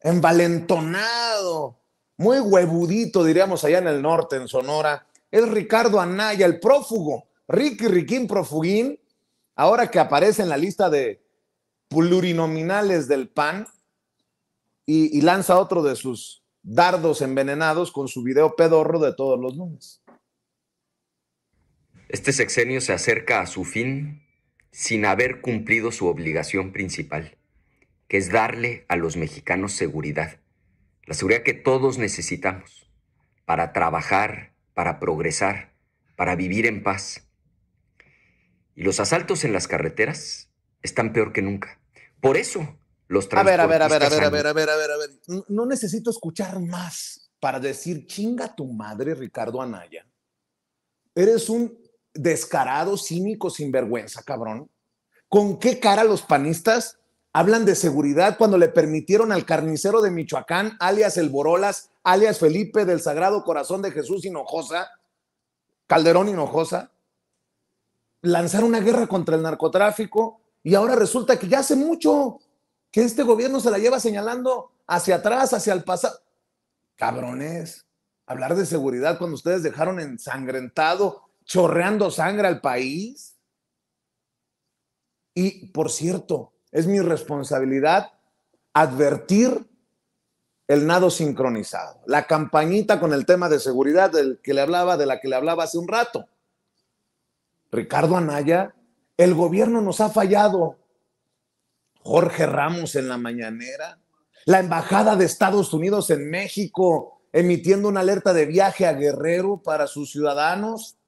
envalentonado, muy huevudito, diríamos allá en el norte, en Sonora, es Ricardo Anaya, el prófugo, Ricky Riquín profugín, ahora que aparece en la lista de plurinominales del PAN y, y lanza otro de sus dardos envenenados con su video pedorro de todos los lunes. Este sexenio se acerca a su fin sin haber cumplido su obligación principal que es darle a los mexicanos seguridad, la seguridad que todos necesitamos para trabajar, para progresar, para vivir en paz. Y los asaltos en las carreteras están peor que nunca. Por eso los a a ver, a ver, a ver, a ver, a ver, a ver, a ver. No necesito escuchar más para decir chinga tu madre, Ricardo Anaya. Eres un descarado, cínico, sinvergüenza, cabrón. ¿Con qué cara los panistas hablan de seguridad cuando le permitieron al carnicero de Michoacán, alias el Borolas, alias Felipe del Sagrado Corazón de Jesús Hinojosa, Calderón Hinojosa, lanzar una guerra contra el narcotráfico y ahora resulta que ya hace mucho que este gobierno se la lleva señalando hacia atrás, hacia el pasado. Cabrones, hablar de seguridad cuando ustedes dejaron ensangrentado, chorreando sangre al país. Y por cierto, es mi responsabilidad advertir el nado sincronizado, la campañita con el tema de seguridad del que le hablaba, de la que le hablaba hace un rato. Ricardo Anaya, el gobierno nos ha fallado. Jorge Ramos en la mañanera, la embajada de Estados Unidos en México emitiendo una alerta de viaje a Guerrero para sus ciudadanos.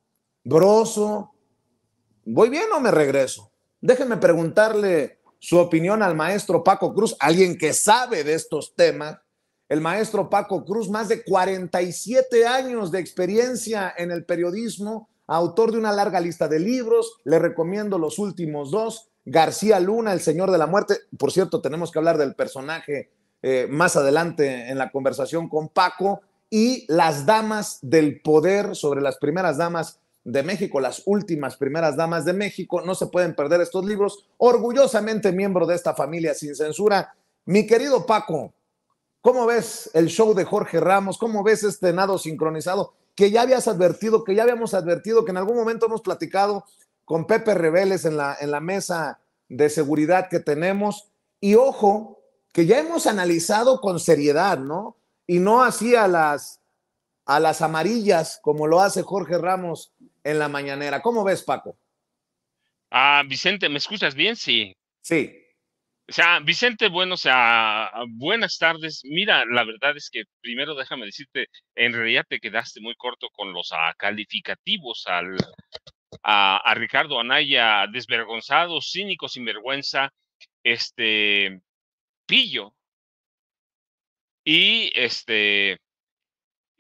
Broso, ¿Voy bien o me regreso? Déjenme preguntarle su opinión al maestro Paco Cruz, alguien que sabe de estos temas. El maestro Paco Cruz, más de 47 años de experiencia en el periodismo, autor de una larga lista de libros, le recomiendo los últimos dos, García Luna, El Señor de la Muerte. Por cierto, tenemos que hablar del personaje eh, más adelante en la conversación con Paco y Las Damas del Poder sobre las primeras damas de México, las últimas primeras damas de México. No se pueden perder estos libros. Orgullosamente miembro de esta familia sin censura. Mi querido Paco, ¿cómo ves el show de Jorge Ramos? ¿Cómo ves este nado sincronizado? Que ya habías advertido, que ya habíamos advertido, que en algún momento hemos platicado con Pepe Reveles en la, en la mesa de seguridad que tenemos. Y ojo, que ya hemos analizado con seriedad, ¿no? Y no así las, a las amarillas como lo hace Jorge Ramos en la mañanera. ¿Cómo ves, Paco? Ah, Vicente, ¿me escuchas bien? Sí. Sí. O sea, Vicente, bueno, o sea, buenas tardes. Mira, la verdad es que primero déjame decirte, en realidad te quedaste muy corto con los ah, calificativos al, a, a, Ricardo Anaya, desvergonzado, cínico, sinvergüenza, este, pillo. Y este,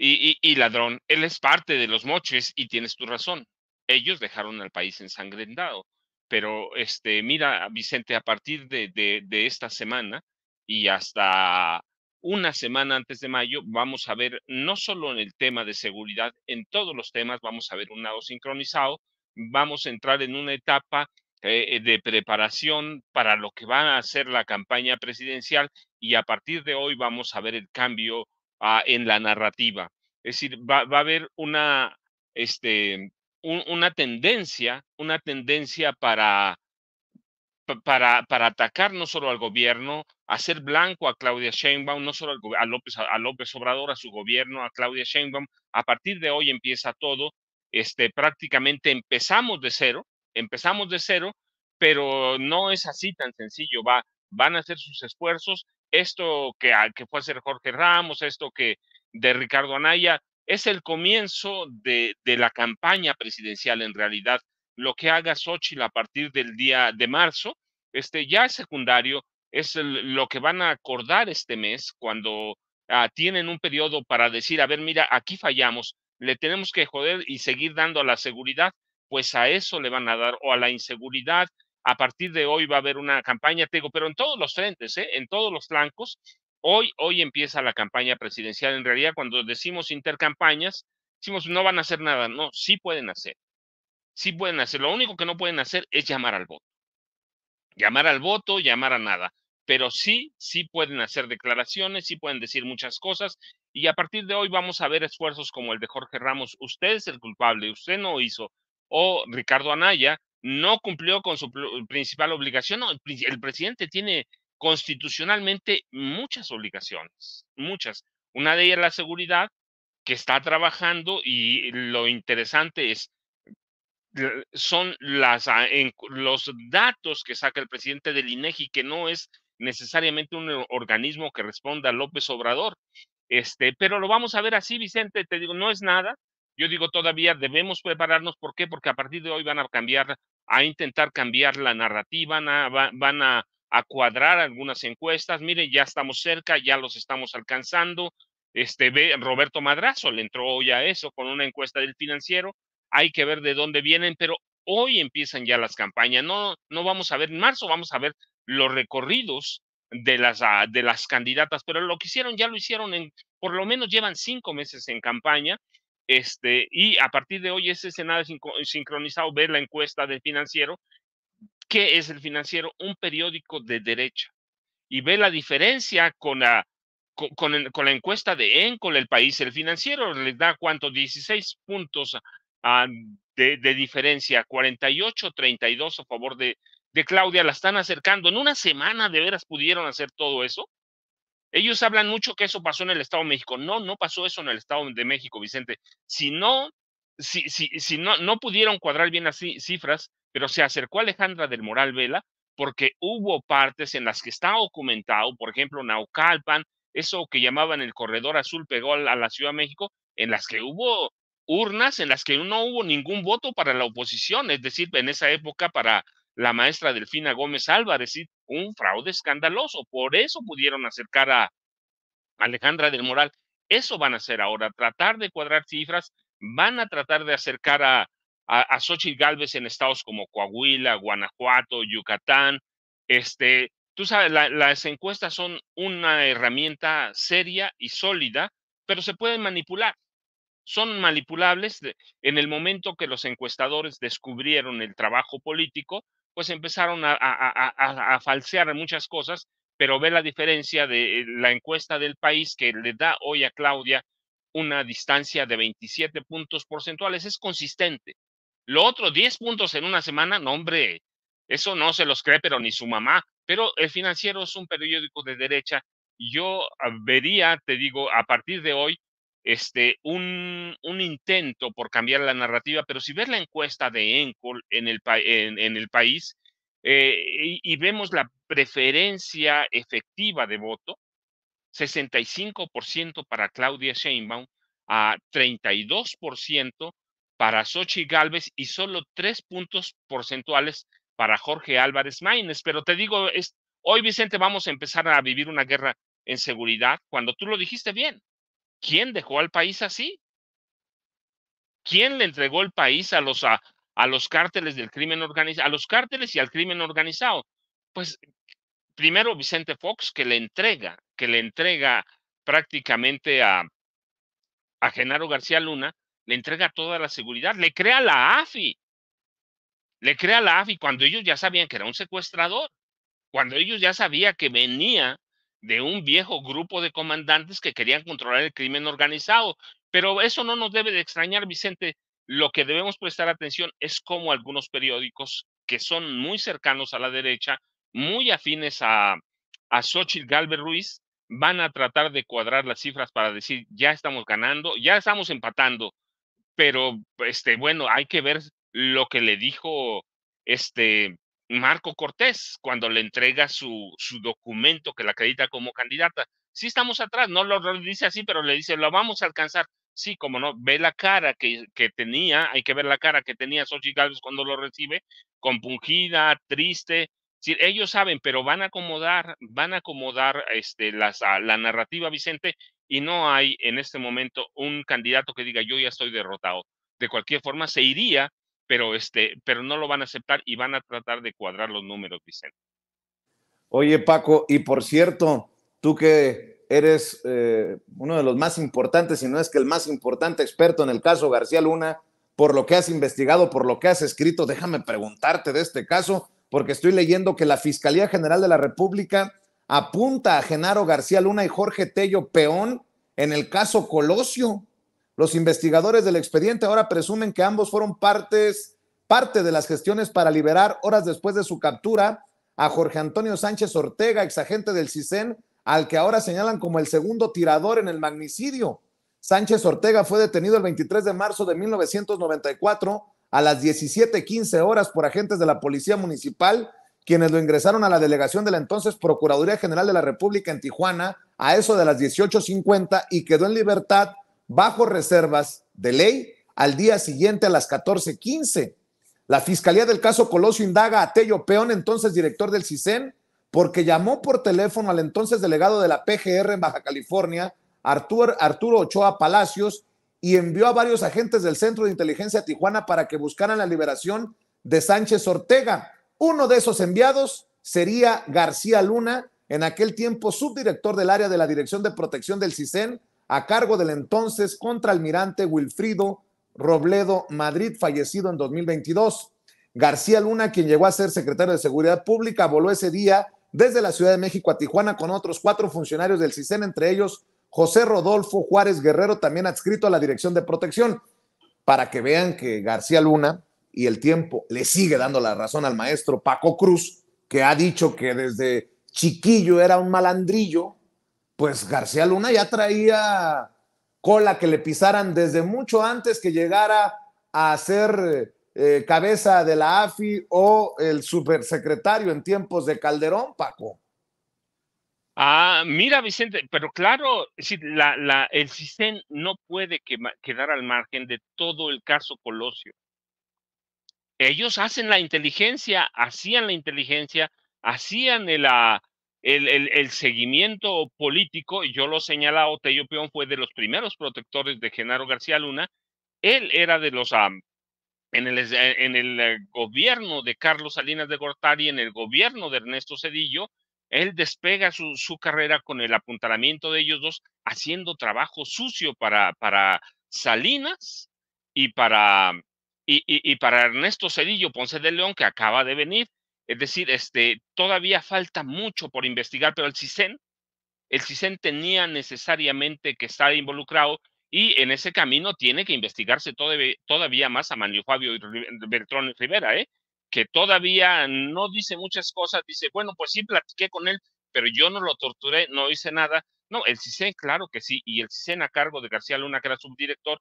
y, ladrón, él es parte de los moches y tienes tu razón. Ellos dejaron al país ensangrentado. Pero este, mira, Vicente, a partir de, esta semana y hasta una semana antes de mayo vamos a ver no solo en el tema de seguridad, en todos los temas vamos a ver un lado sincronizado, vamos a entrar en una etapa eh, eh, de preparación para lo que va a ser la campaña presidencial y a partir de hoy vamos a ver el cambio en la narrativa. Es decir, va, a haber una, este, una tendencia, una tendencia para, para, atacar no solo al gobierno, hacer blanco a Claudia Sheinbaum, no solo a López, a López Obrador, a su gobierno, a Claudia Sheinbaum. A partir de hoy empieza todo. Este, prácticamente empezamos de cero, empezamos de cero, pero no es así tan sencillo. Va, van a hacer sus esfuerzos esto que, ah, que fue hacer Jorge Ramos, esto que de Ricardo Anaya, es el comienzo de, la campaña presidencial en realidad. Lo que haga Xochitl a partir del día de marzo, este ya es secundario, es lo que van a acordar este mes cuando ah, tienen un periodo para decir, a ver, mira, aquí fallamos, le tenemos que joder y seguir dando a la seguridad, pues a eso le van a dar, o a la inseguridad, a partir de hoy va a haber una campaña, te digo, pero en todos los frentes, ¿eh? en todos los flancos. Hoy, hoy empieza la campaña presidencial. En realidad, cuando decimos intercampañas, decimos no van a hacer nada. No, sí pueden hacer. Sí pueden hacer. Lo único que no pueden hacer es llamar al voto. Llamar al voto, llamar a nada. Pero sí, sí pueden hacer declaraciones, sí pueden decir muchas cosas. Y a partir de hoy vamos a ver esfuerzos como el de Jorge Ramos. Usted es el culpable, usted no hizo. O Ricardo Anaya, no cumplió con su principal obligación. el, presidente tiene constitucionalmente muchas obligaciones, muchas. Una de ellas es la seguridad, que está trabajando y lo interesante es son las, ah, los datos que saca el presidente del INEGI, que no es necesariamente un organismo que responda a López Obrador. Este, pero lo vamos a ver así, Vicente, te digo, no es nada, yo digo todavía debemos prepararnos, ¿por qué? Porque a partir de hoy van a cambiar, a intentar cambiar la narrativa, van a, cuadrar algunas encuestas. Miren, ya estamos cerca, ya los estamos alcanzando. Este, Roberto Madrazo le entró hoy a eso con una encuesta del financiero. Hay que ver de dónde vienen, pero hoy empiezan ya las campañas. No, no vamos a ver en marzo, vamos a ver los recorridos de las, ah, de las candidatas, pero lo que hicieron ya lo hicieron en, por lo menos llevan cinco meses en campaña este, y a partir de hoy ese Senado sincronizado ve la encuesta del financiero. ¿Qué es el financiero? Un periódico de derecha. Y ve la diferencia con la, con, con, la encuesta de ENCOL, el país. El financiero le da cuánto? 16 puntos ah, de, de, diferencia, 48, 32 a favor de, de Claudia. La están acercando. En una semana de veras pudieron hacer todo eso. Ellos hablan mucho que eso pasó en el Estado de México. No, no pasó eso en el Estado de México, Vicente. Si no, si, si, si no, no pudieron cuadrar bien las cifras, pero se acercó Alejandra del Moral Vela porque hubo partes en las que está documentado, por ejemplo, Naucalpan, eso que llamaban el corredor azul pegó a la Ciudad de México, en las que hubo urnas en las que no hubo ningún voto para la oposición, es decir, en esa época para la maestra Delfina Gómez Álvarez, un fraude escandaloso. Por eso pudieron acercar a Alejandra del Moral. Eso van a hacer ahora, tratar de cuadrar cifras, van a tratar de acercar a, a, Xochitl Galvez en estados como Coahuila, Guanajuato, Yucatán. Este, tú sabes, las encuestas son una herramienta seria y sólida, pero se pueden manipular son manipulables en el momento que los encuestadores descubrieron el trabajo político, pues empezaron a, falsear muchas cosas, pero ve la diferencia de eh, la encuesta del país que le da hoy a Claudia una distancia de 27 puntos porcentuales, es consistente. Lo otro, 10 puntos en una semana, no hombre, eso no se los cree, pero ni su mamá. Pero el financiero es un periódico de derecha. Yo ah, vería, te digo, a partir de hoy, este, un, intento por cambiar la narrativa, pero si ves la encuesta de Encol en el, país eh, y, vemos la preferencia efectiva de voto, 65% para Claudia Sheinbaum, a 32% para Xochitl Galvez y solo 3 puntos porcentuales para Jorge Álvarez Maínez. Pero te digo, hoy Vicente vamos a empezar a vivir una guerra en seguridad, cuando tú lo dijiste bien, ¿Quién dejó al país así? ¿Quién le entregó el país a los, a, los cárteles del crimen organizado, a los cárteles y al crimen organizado? Pues primero Vicente Fox que le entrega, que le entrega prácticamente a, a Genaro García Luna, le entrega toda la seguridad, le crea la AFI, le crea la AFI cuando ellos ya sabían que era un secuestrador, cuando ellos ya sabían que venía de un viejo grupo de comandantes que querían controlar el crimen organizado. Pero eso no nos debe de extrañar, Vicente. Lo que debemos prestar atención es cómo algunos periódicos que son muy cercanos a la derecha, muy afines a, a Xochitl Galvez Ruiz, van a tratar de cuadrar las cifras para decir, ya estamos ganando, ya estamos empatando, pero este, bueno, hay que ver lo que le dijo este Marco Cortés cuando le entrega su, documento que la acredita como candidata. Sí estamos atrás, no lo, dice así, pero le dice, lo vamos a alcanzar. Sí, como no, ve la cara que, tenía, hay que ver la cara que tenía Sochi Gálvez cuando lo recibe, compungida, triste. ellos saben, pero van a acomodar, van a acomodar este, la narrativa, Vicente, y no hay en este momento un candidato que diga yo ya estoy derrotado. De cualquier forma, se iría pero, este, pero no lo van a aceptar y van a tratar de cuadrar los números, Vicente. Oye, Paco, y por cierto, tú que eres eh, uno de los más importantes, si no es que el más importante experto en el caso García Luna, por lo que has investigado, por lo que has escrito, déjame preguntarte de este caso, porque estoy leyendo que la Fiscalía General de la República apunta a Genaro García Luna y Jorge Tello Peón en el caso Colosio. Los investigadores del expediente ahora presumen que ambos fueron partes, parte de las gestiones para liberar horas después de su captura a Jorge Antonio Sánchez Ortega, ex agente del CISEN, al que ahora señalan como el segundo tirador en el magnicidio. Sánchez Ortega fue detenido el 23 de marzo de 1994 a las 17:15 horas por agentes de la Policía Municipal, quienes lo ingresaron a la delegación de la entonces Procuraduría General de la República en Tijuana a eso de las 18:50 y quedó en libertad bajo reservas de ley al día siguiente a las 14:15. La Fiscalía del caso Colosio indaga a Tello Peón, entonces director del CISEN, porque llamó por teléfono al entonces delegado de la PGR en Baja California, Arturo Ochoa Palacios, y envió a varios agentes del Centro de Inteligencia Tijuana para que buscaran la liberación de Sánchez Ortega. Uno de esos enviados sería García Luna, en aquel tiempo subdirector del área de la Dirección de Protección del CISEN, a cargo del entonces contraalmirante Wilfrido Robledo Madrid, fallecido en 2022. García Luna, quien llegó a ser secretario de Seguridad Pública, voló ese día desde la Ciudad de México a Tijuana con otros cuatro funcionarios del CISEN, entre ellos José Rodolfo Juárez Guerrero, también adscrito a la Dirección de Protección, para que vean que García Luna y el tiempo le sigue dando la razón al maestro Paco Cruz, que ha dicho que desde chiquillo era un malandrillo pues García Luna ya traía cola que le pisaran desde mucho antes que llegara a ser eh, cabeza de la AFI o el supersecretario en tiempos de Calderón, Paco. Ah, mira, Vicente, pero claro, la, el CISEN no puede quedar al margen de todo el caso Colosio. Ellos hacen la inteligencia, hacían la inteligencia, hacían el, la, ah, el, seguimiento político, yo lo señalaba, Tello Peón fue de los primeros protectores de Genaro García Luna, él era de los... en el, eh, eh, gobierno de Carlos Salinas de Gortari, en el gobierno de Ernesto Cedillo, él despega su, carrera con el apuntalamiento de ellos dos, haciendo trabajo sucio para, Salinas y para, y para Ernesto Cedillo Ponce de León, que acaba de venir, es decir, este, todavía falta mucho por investigar, pero el CISEN, el CISEN tenía necesariamente que estar involucrado y en ese camino tiene que investigarse todavía, más a Manuel Fabio y Bertrón Rivera, ¿eh? que todavía no dice muchas cosas, dice, bueno, pues sí, platiqué con él, pero yo no lo torturé, no hice nada. No, el CISEN, claro que sí, y el CISEN a cargo de García Luna, que era subdirector,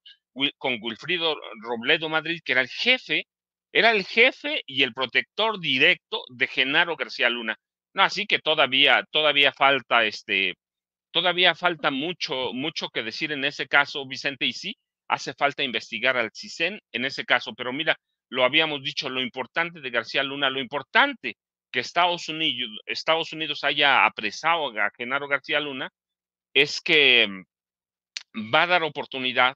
con Wilfrido Robledo Madrid, que era el jefe era el jefe y el protector directo de Genaro García Luna. No, así que todavía, todavía falta este, todavía falta mucho, mucho que decir en ese caso, Vicente, y sí, hace falta investigar al CISEN en ese caso, pero mira, lo habíamos dicho, lo importante de García Luna, lo importante que Estados Unidos, Estados Unidos haya apresado a Genaro García Luna es que va a dar oportunidad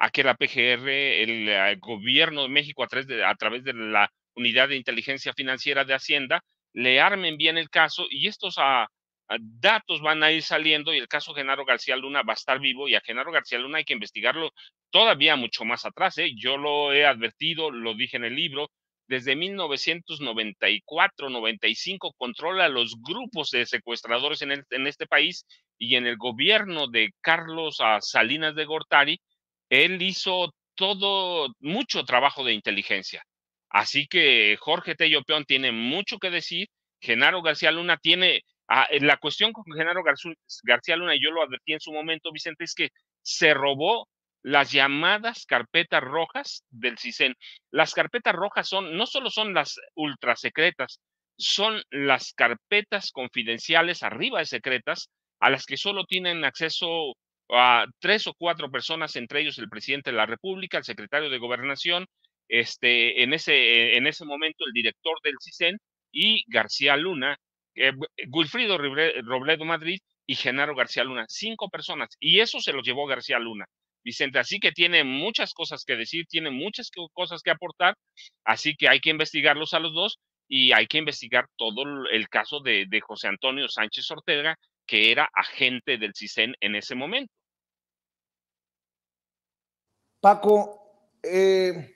a que la PGR, el, eh, gobierno de México a través de, a través de la Unidad de Inteligencia Financiera de Hacienda, le armen bien el caso y estos ah, ah, datos van a ir saliendo y el caso Genaro García Luna va a estar vivo y a Genaro García Luna hay que investigarlo todavía mucho más atrás. ¿eh? Yo lo he advertido, lo dije en el libro, desde 1994-95 controla los grupos de secuestradores en, en, este país y en el gobierno de Carlos ah, Salinas de Gortari él hizo todo, mucho trabajo de inteligencia. Así que Jorge Tello Peón tiene mucho que decir. Genaro García Luna tiene. Ah, eh, la cuestión con Genaro García Luna, y yo lo advertí en su momento, Vicente, es que se robó las llamadas carpetas rojas del CISEN. Las carpetas rojas son, no solo son las ultrasecretas, son las carpetas confidenciales arriba de secretas a las que solo tienen acceso a tres o cuatro personas, entre ellos el presidente de la República, el secretario de Gobernación, este, en, ese, en ese momento el director del CISEN y García Luna, eh, eh Robledo Madrid y Genaro García Luna, cinco personas, y eso se lo llevó García Luna. Vicente, así que tiene muchas cosas que decir, tiene muchas cosas que aportar, así que hay que investigarlos a los dos y hay que investigar todo el caso de, de José Antonio Sánchez Ortega, que era agente del CISEN en ese momento. Paco, eh,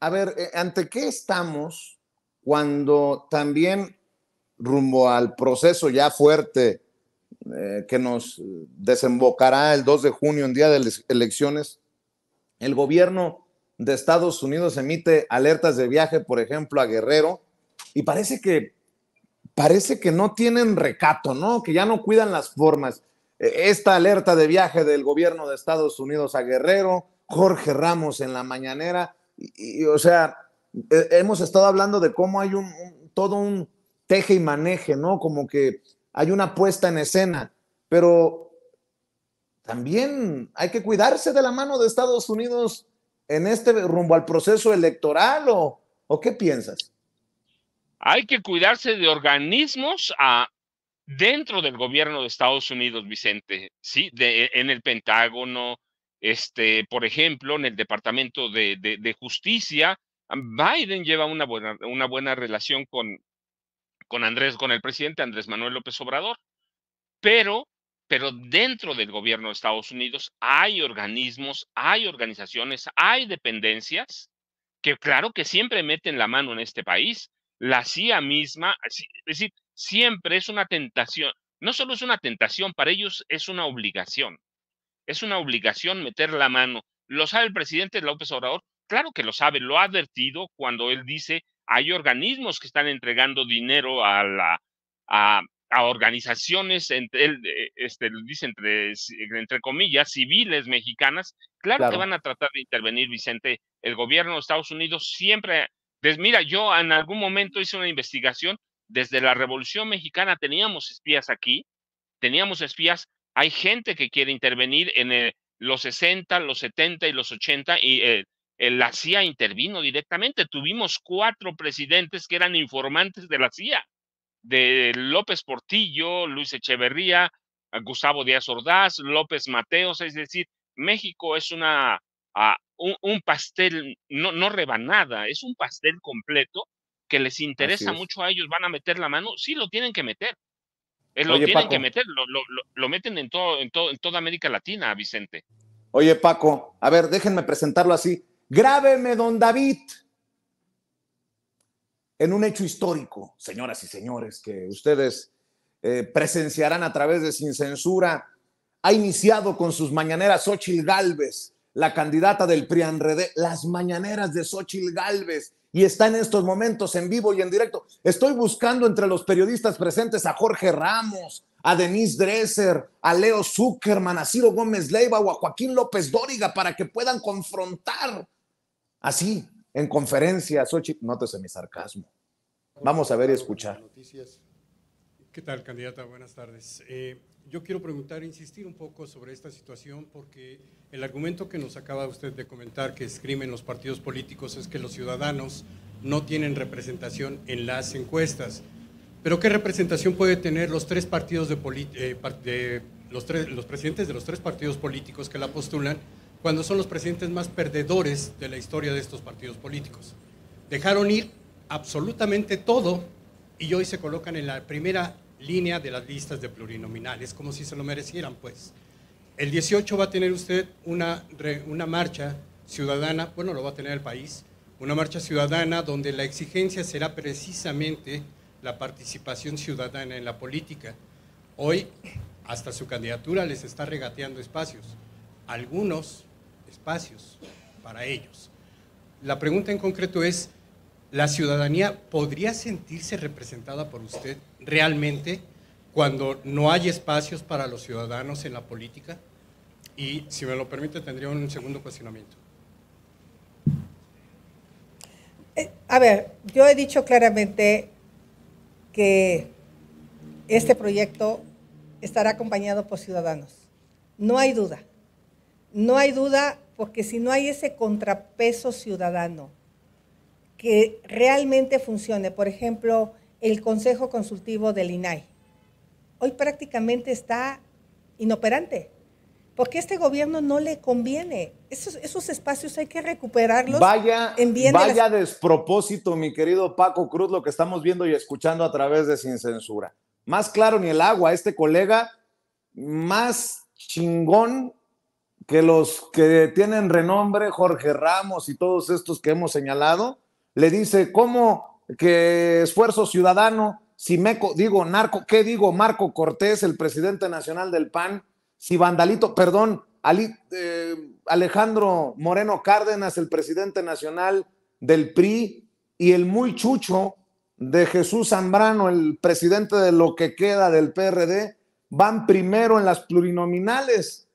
a ver, eh, ¿ante qué estamos cuando también rumbo al proceso ya fuerte eh, que nos desembocará el 2 de junio en día de las elecciones, el gobierno de Estados Unidos emite alertas de viaje, por ejemplo, a Guerrero, y parece que parece que no tienen recato, ¿no? Que ya no cuidan las formas. Eh, esta alerta de viaje del gobierno de Estados Unidos a Guerrero, Jorge Ramos en la mañanera, y, o sea, eh, hemos estado hablando de cómo hay todo un teje y maneje, ¿no? Como que hay una puesta en escena, pero también hay que cuidarse de la mano de Estados Unidos en este rumbo al proceso electoral o, o qué piensas? Hay que cuidarse de organismos a, dentro del gobierno de Estados Unidos, Vicente, ¿sí? De, e, en el Pentágono, este, por ejemplo, en el Departamento de, de, Justicia, Biden lleva una buena, una buena relación con, con Andrés, con el presidente Andrés Manuel López Obrador, pero, pero dentro del gobierno de Estados Unidos hay organismos, hay organizaciones, hay dependencias que claro que siempre meten la mano en este país, la CIA misma, es decir, siempre es una tentación, no solo es una tentación, para ellos es una obligación. Es una obligación meter la mano. ¿Lo sabe el presidente López Obrador? Claro que lo sabe, lo ha advertido cuando él dice hay organismos que están entregando dinero a, la, a, organizaciones, eh, este, entre, este, dice entre, comillas, civiles mexicanas. Claro, que van a tratar de intervenir, Vicente. El gobierno de Estados Unidos siempre... mira, yo en algún momento hice una investigación desde la Revolución Mexicana teníamos espías aquí, teníamos espías, hay gente que quiere intervenir en eh, los 60, los 70 y los 80 y eh, eh, la CIA intervino directamente. Tuvimos cuatro presidentes que eran informantes de la CIA, de López Portillo, Luis Echeverría, Gustavo Díaz Ordaz, López Mateos, es decir, México es una, ah, un, pastel, no, no rebanada, es un pastel completo que les interesa mucho a ellos, van a meter la mano, sí lo tienen que meter. Eh, lo tienen que meter, lo, meten en, todo, en, todo, en toda América Latina, Vicente. Oye, Paco, a ver, déjenme presentarlo así. Grábeme, don David, en un hecho histórico, señoras y señores, que ustedes eh, presenciarán a través de Sin Censura. Ha iniciado con sus mañaneras Xochil Galvez, la candidata del PRIANRED, las mañaneras de Xochil Galvez, y está en estos momentos en vivo y en directo. Estoy buscando entre los periodistas presentes a Jorge Ramos, a Denise Dresser, a Leo Zuckerman, a Ciro Gómez Leiva o a Joaquín López Dóriga para que puedan confrontar así en conferencias. Ochi, nótese mi sarcasmo. Vamos a ver y escuchar. ¿Qué tal, candidata? Buenas tardes. Eh, yo quiero preguntar, insistir un poco sobre esta situación porque el argumento que nos acaba usted de comentar que escriben los partidos políticos es que los ciudadanos no tienen representación en las encuestas. Pero ¿qué representación puede tener eh, los tres los presidentes de los tres partidos políticos que la postulan cuando son los presidentes más perdedores de la historia de estos partidos políticos? Dejaron ir absolutamente todo y hoy se colocan en la primera línea de las listas de plurinominales, como si se lo merecieran, pues. El 18 va a tener usted una, una marcha ciudadana, bueno, lo va a tener el país, una marcha ciudadana donde la exigencia será precisamente la participación ciudadana en la política. Hoy hasta su candidatura les está regateando espacios, algunos espacios para ellos. La pregunta en concreto es, ¿la ciudadanía podría sentirse representada por usted realmente? cuando no hay espacios para los ciudadanos en la política? Y si me lo permite, tendría un segundo cuestionamiento. Eh, a ver, yo he dicho claramente que este proyecto estará acompañado por ciudadanos. No hay duda. No hay duda porque si no hay ese contrapeso ciudadano que realmente funcione, por ejemplo, el Consejo Consultivo del INAI, hoy prácticamente está inoperante, porque este gobierno no le conviene. Esos, espacios hay que recuperarlos. Vaya, vaya despropósito, mi querido Paco Cruz, lo que estamos viendo y escuchando a través de Sin Censura. Más claro ni el agua, este colega más chingón que los que tienen renombre, Jorge Ramos y todos estos que hemos señalado, le dice, ¿cómo que esfuerzo ciudadano? si Meco, digo narco, ¿qué digo? Marco Cortés, el presidente nacional del PAN, si Vandalito, perdón, eh, Alejandro Moreno Cárdenas, el presidente nacional del PRI, y el muy chucho de Jesús Zambrano, el presidente de lo que queda del PRD, van primero en las plurinominales.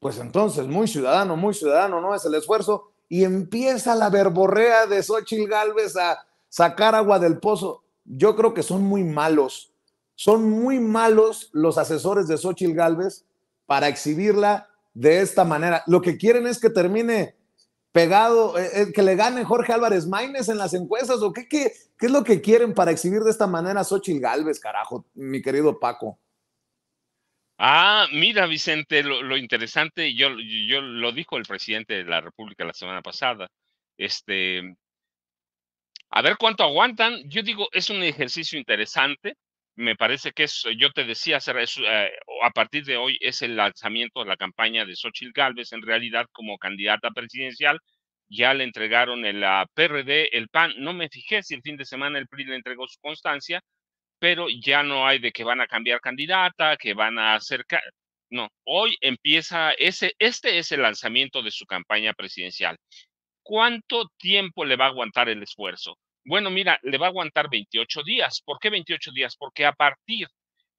Pues entonces, muy ciudadano, muy ciudadano, ¿no? Es el esfuerzo. Y empieza la verborrea de Xochitl Gálvez a sacar agua del pozo yo creo que son muy malos. Son muy malos los asesores de Xochitl Galvez para exhibirla de esta manera. Lo que quieren es que termine pegado, eh, eh, que le gane Jorge Álvarez Maínez en las encuestas o qué, es lo que quieren para exhibir de esta manera a Xochitl Galvez, carajo, mi querido Paco. Ah, mira, Vicente, lo, interesante, yo, yo, lo dijo el presidente de la República la semana pasada, este, a ver cuánto aguantan. Yo digo, es un ejercicio interesante. Me parece que es, yo te decía, eh, a partir de hoy es el lanzamiento de la campaña de Xochitl Gálvez, en realidad como candidata presidencial. Ya le entregaron el ah, PRD, el PAN. No me fijé si el fin de semana el PRI le entregó su constancia, pero ya no hay de que van a cambiar candidata, que van a hacer... No, hoy empieza ese, este es el lanzamiento de su campaña presidencial. ¿cuánto tiempo le va a aguantar el esfuerzo? Bueno, mira, le va a aguantar 28 días. ¿Por qué 28 días? Porque a partir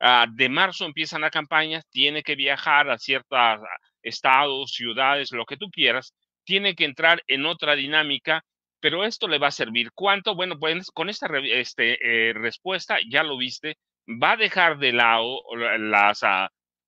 ah, de marzo empiezan las campañas, tiene que viajar a ciertos ah, estados, ciudades, lo que tú quieras, tiene que entrar en otra dinámica, pero esto le va a servir. ¿Cuánto? Bueno, pues con esta este, eh, respuesta ya lo viste, va a dejar de lado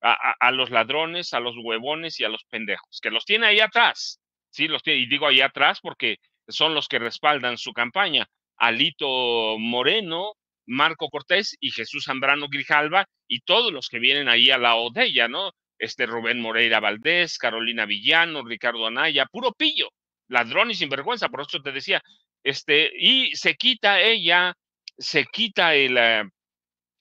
ah, a los ladrones, a los huevones y a los pendejos, que los tiene ahí atrás sí, los tiene, y digo ahí atrás porque son los que respaldan su campaña, Alito Moreno, Marco Cortés y Jesús Zambrano Grijalva y todos los que vienen ahí a la odella ¿no? Este Rubén Moreira Valdés, Carolina Villano, Ricardo Anaya, puro pillo, ladrón y sinvergüenza, por eso te decía, este, y se quita ella, se quita el, eh,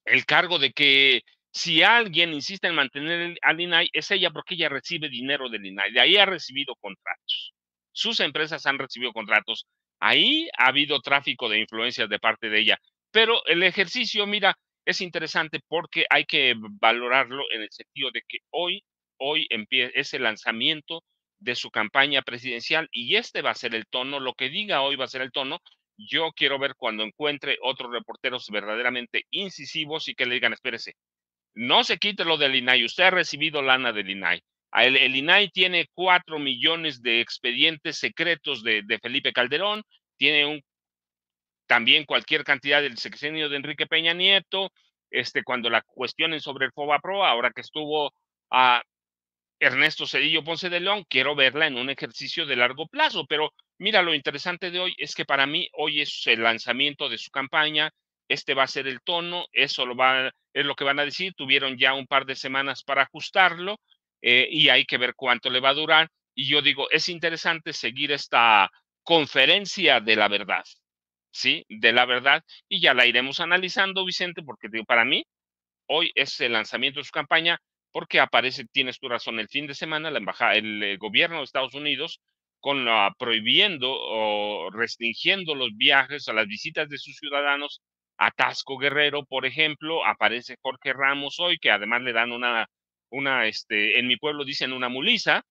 el cargo de que si alguien insiste en mantener al INAI, es ella porque ella recibe dinero del INAI. De ahí ha recibido contratos. Sus empresas han recibido contratos. Ahí ha habido tráfico de influencias de parte de ella. Pero el ejercicio, mira, es interesante porque hay que valorarlo en el sentido de que hoy, hoy es el lanzamiento de su campaña presidencial y este va a ser el tono, lo que diga hoy va a ser el tono, yo quiero ver cuando encuentre otros reporteros verdaderamente incisivos y que le digan, espérese, no se quite lo del INAI. Usted ha recibido lana del INAI. El, INAI tiene cuatro millones de expedientes secretos de, Felipe Calderón, tiene también cualquier cantidad del sexenio de Enrique Peña Nieto, este, cuando la cuestionen sobre el FOBAPRO, ahora que estuvo a ah, Ernesto Cedillo Ponce de León, quiero verla en un ejercicio de largo plazo, pero mira, lo interesante de hoy es que para mí hoy es el lanzamiento de su campaña, este va a ser el tono, eso lo es lo que van a decir, tuvieron ya un par de semanas para ajustarlo eh, y hay que ver cuánto le va a durar. Y yo digo, es interesante seguir esta conferencia de la verdad, ¿sí? De la verdad, y ya la iremos analizando, Vicente, porque digo, para mí, hoy es el lanzamiento de su campaña, porque aparece, tienes tu razón, el fin de semana la embajada, el, eh, gobierno de Estados Unidos con la, prohibiendo o restringiendo los viajes a las visitas de sus ciudadanos Atasco Guerrero, por ejemplo, aparece Jorge Ramos hoy, que además le dan una, una este, en mi pueblo dicen una muliza,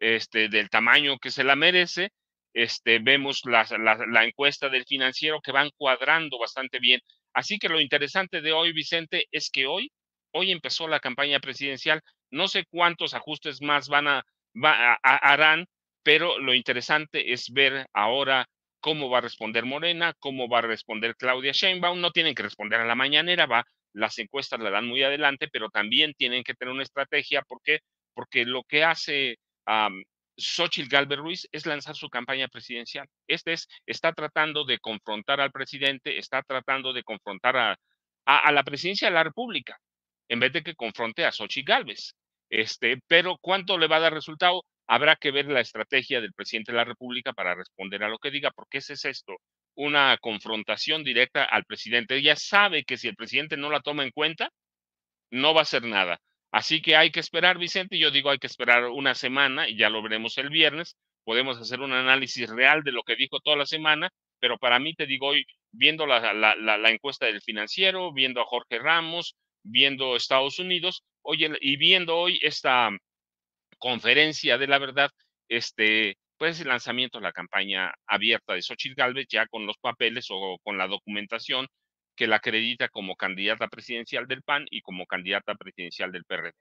este, del tamaño que se la merece. Este, vemos la, la, encuesta del financiero que van cuadrando bastante bien. Así que lo interesante de hoy, Vicente, es que hoy, hoy empezó la campaña presidencial. No sé cuántos ajustes más van a, a harán, pero lo interesante es ver ahora cómo va a responder Morena, cómo va a responder Claudia Sheinbaum. No tienen que responder a la mañanera, va, las encuestas la dan muy adelante, pero también tienen que tener una estrategia. ¿Por qué? Porque lo que hace Xochitl Galvez Ruiz es lanzar su campaña presidencial. Este es, está tratando de confrontar al presidente, está tratando de confrontar a, la presidencia de la República, en vez de que confronte a Xochitl Galvez. Este, pero ¿cuánto le va a dar resultado? Habrá que ver la estrategia del presidente de la República para responder a lo que diga, porque ese es esto, una confrontación directa al presidente. Ya sabe que si el presidente no la toma en cuenta, no va a hacer nada. Así que hay que esperar, Vicente. Yo digo hay que esperar una semana y ya lo veremos el viernes. Podemos hacer un análisis real de lo que dijo toda la semana, pero para mí te digo hoy, viendo la, encuesta del financiero, viendo a Jorge Ramos, viendo Estados Unidos, y viendo hoy esta conferencia de la verdad, este, pues el lanzamiento de la campaña abierta de Xochitl Galvez, ya con los papeles o con la documentación que la acredita como candidata presidencial del PAN y como candidata presidencial del PRD.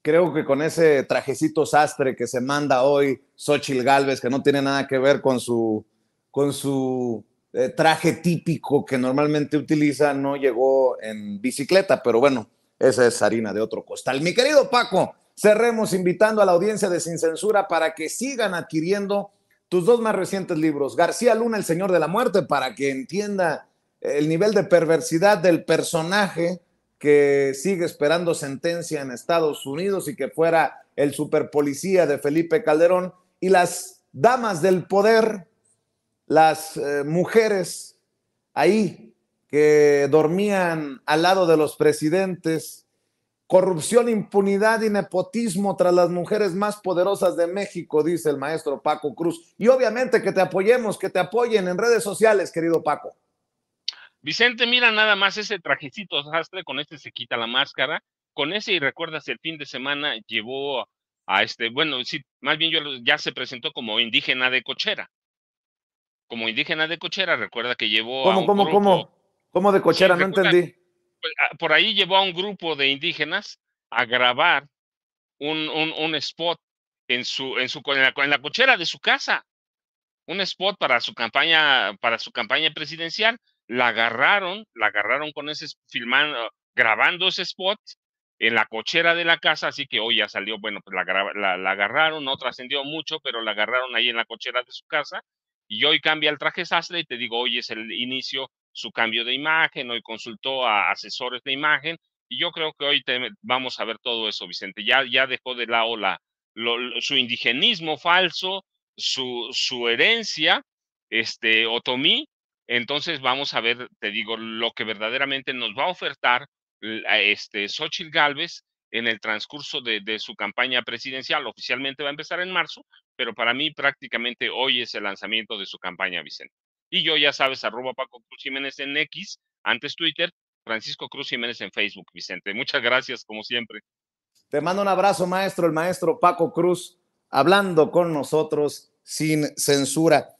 Creo que con ese trajecito sastre que se manda hoy Xochitl Galvez, que no tiene nada que ver con su, con su eh, traje típico que normalmente utiliza, no llegó en bicicleta, pero bueno, esa es harina de otro costal. Mi querido Paco, Cerremos invitando a la audiencia de Sin Censura para que sigan adquiriendo tus dos más recientes libros, García Luna, El Señor de la Muerte, para que entienda el nivel de perversidad del personaje que sigue esperando sentencia en Estados Unidos y que fuera el superpolicía de Felipe Calderón, y las damas del poder, las eh, mujeres ahí que dormían al lado de los presidentes, Corrupción, impunidad y nepotismo tras las mujeres más poderosas de México, dice el maestro Paco Cruz. Y obviamente que te apoyemos, que te apoyen en redes sociales, querido Paco. Vicente, mira nada más ese trajecito sastre, con este se quita la máscara, con ese y recuerdas el fin de semana llevó a este, bueno, sí, más bien yo ya se presentó como indígena de cochera. Como indígena de cochera, recuerda que llevó ¿Cómo, a un cómo, cómo? ¿Cómo de cochera? no entendí. Pues, ah, por ahí llevó a un grupo de indígenas a grabar un, spot en su, en su en la, cochera de su casa. Un spot para su campaña, para su campaña presidencial. La agarraron, la agarraron con ese filmando, grabando ese spot en la cochera de la casa, así que hoy ya salió, bueno, pues, la, la, la, agarraron, no trascendió mucho, pero la agarraron ahí en la cochera de su casa, y hoy cambia el traje sastre y te digo, hoy es el inicio su cambio de imagen, hoy consultó a asesores de imagen y yo creo que hoy vamos a ver todo eso, Vicente. Ya, ya dejó de lado la, su indigenismo falso, su, herencia, este, otomí. Entonces vamos a ver, te digo, lo que verdaderamente nos va a ofertar este, Xochitl Galvez en el transcurso de, su campaña presidencial. Oficialmente va a empezar en marzo, pero para mí prácticamente hoy es el lanzamiento de su campaña, Vicente. Y yo, ya sabes, arroba Paco Cruz Jiménez en X, antes Twitter, Francisco Cruz Jiménez en Facebook, Vicente. Muchas gracias, como siempre. Te mando un abrazo, maestro, el maestro Paco Cruz, hablando con nosotros sin censura.